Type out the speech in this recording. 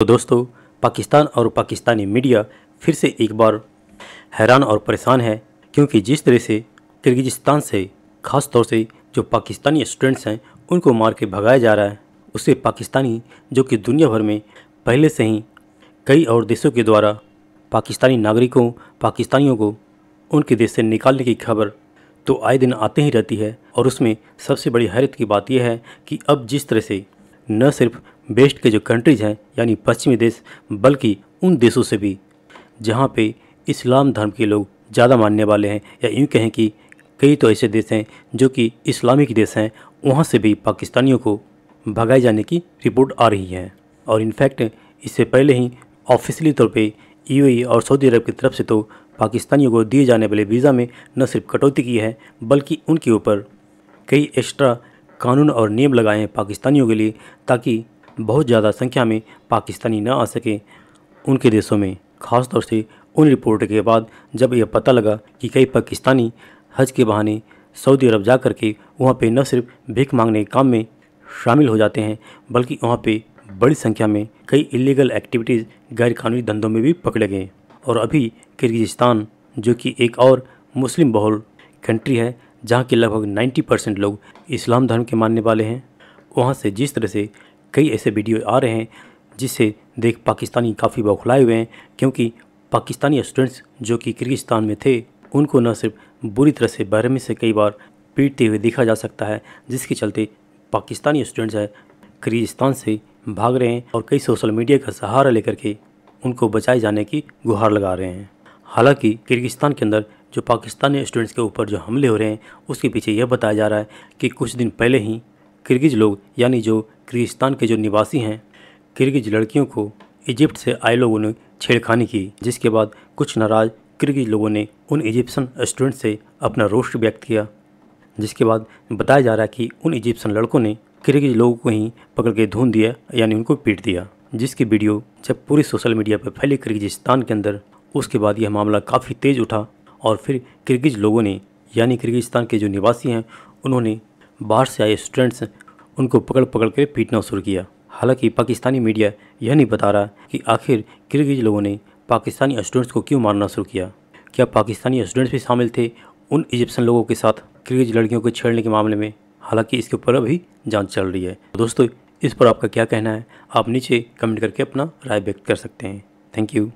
तो दोस्तों पाकिस्तान और पाकिस्तानी मीडिया फिर से एक बार हैरान और परेशान है क्योंकि जिस तरह से किर्गिजिस्तान से खास तौर से जो पाकिस्तानी स्टूडेंट्स हैं उनको मार के भगाया जा रहा है उससे पाकिस्तानी जो कि दुनिया भर में पहले से ही कई और देशों के द्वारा पाकिस्तानी नागरिकों पाकिस्तानियों को उनके देश से निकालने की खबर तो आए दिन आते ही रहती है और उसमें सबसे बड़ी हैरत की बात यह है कि अब जिस तरह से न सिर्फ वेस्ट के जो कंट्रीज़ हैं यानी पश्चिमी देश बल्कि उन देशों से भी जहाँ पे इस्लाम धर्म के लोग ज़्यादा मानने वाले हैं या यूँ कहें कि कई तो ऐसे देश हैं जो कि इस्लामिक देश हैं वहाँ से भी पाकिस्तानियों को भगाए जाने की रिपोर्ट आ रही है और इनफैक्ट इससे पहले ही ऑफिशियली तौर पे यूएई e और सऊदी अरब की तरफ से तो पाकिस्तानियों को दिए जाने वाले वीज़ा में न सिर्फ कटौती की है बल्कि उनके ऊपर कई एक्स्ट्रा कानून और नियम लगाए हैं पाकिस्तानियों के लिए ताकि बहुत ज़्यादा संख्या में पाकिस्तानी न आ सके उनके देशों में खासतौर से उन रिपोर्ट के बाद जब यह पता लगा कि कई पाकिस्तानी हज के बहाने सऊदी अरब जा कर के वहाँ पर न सिर्फ भीख मांगने के काम में शामिल हो जाते हैं बल्कि वहाँ पर बड़ी संख्या में कई इलीगल एक्टिविटीज़ गैरकानूनी धंधों में भी पकड़े गए और अभी किर्गिस्तान जो कि एक और मुस्लिम बहुल कंट्री है जहाँ के लगभग 90 परसेंट लोग इस्लाम धर्म के मानने वाले हैं वहाँ से जिस तरह से कई ऐसे वीडियो आ रहे हैं जिसे देख पाकिस्तानी काफ़ी बौखलाए हुए हैं क्योंकि पाकिस्तानी स्टूडेंट्स जो कि किर्गिस्तान में थे उनको न सिर्फ बुरी तरह से बहरमी से कई बार पीटते हुए देखा जा सकता है जिसके चलते पाकिस्तानी स्टूडेंट्स हैं किर्गिस्तान से भाग रहे हैं और कई सोशल मीडिया का सहारा लेकर के उनको बचाए जाने की गुहार लगा रहे हैं हालांकि किर्गिस्तान के अंदर जो पाकिस्तानी स्टूडेंट्स के ऊपर जो हमले हो रहे हैं उसके पीछे यह बताया जा रहा है कि कुछ दिन पहले ही किर्गिज लोग यानी जो किर्गिस्तान के जो निवासी हैं किर्गिज लड़कियों को इजिप्ट से आए लोगों ने छेड़खानी की जिसके बाद कुछ नाराज़ किर्गिज लोगों ने उन इजिप्सन स्टूडेंट से अपना रोष व्यक्त किया जिसके बाद बताया जा रहा है कि उन इजिप्सन लड़कों ने किर्गिज लोगों को ही पकड़ के धून दिया यानी उनको पीट दिया जिसकी वीडियो जब पूरी सोशल मीडिया पर फैली किर्गिजिस्तान के अंदर उसके बाद यह मामला काफ़ी तेज़ उठा और फिर किर्गिज लोगों ने यानी किर्गिस्तान के जो निवासी हैं उन्होंने बाहर से आए स्टूडेंट्स उनको पकड़ पकड़ कर पीटना शुरू किया हालांकि पाकिस्तानी मीडिया यह नहीं बता रहा कि आखिर किर्गिज लोगों ने पाकिस्तानी स्टूडेंट्स को क्यों मारना शुरू किया क्या पाकिस्तानी स्टूडेंट्स भी शामिल थे उन इजिप्शियन लोगों के साथ किर्गिज लड़कियों को छेड़ने के मामले में हालांकि इसके ऊपर अभी जांच चल रही है दोस्तों इस पर आपका क्या कहना है आप नीचे कमेंट करके अपना राय व्यक्त कर सकते हैं थैंक यू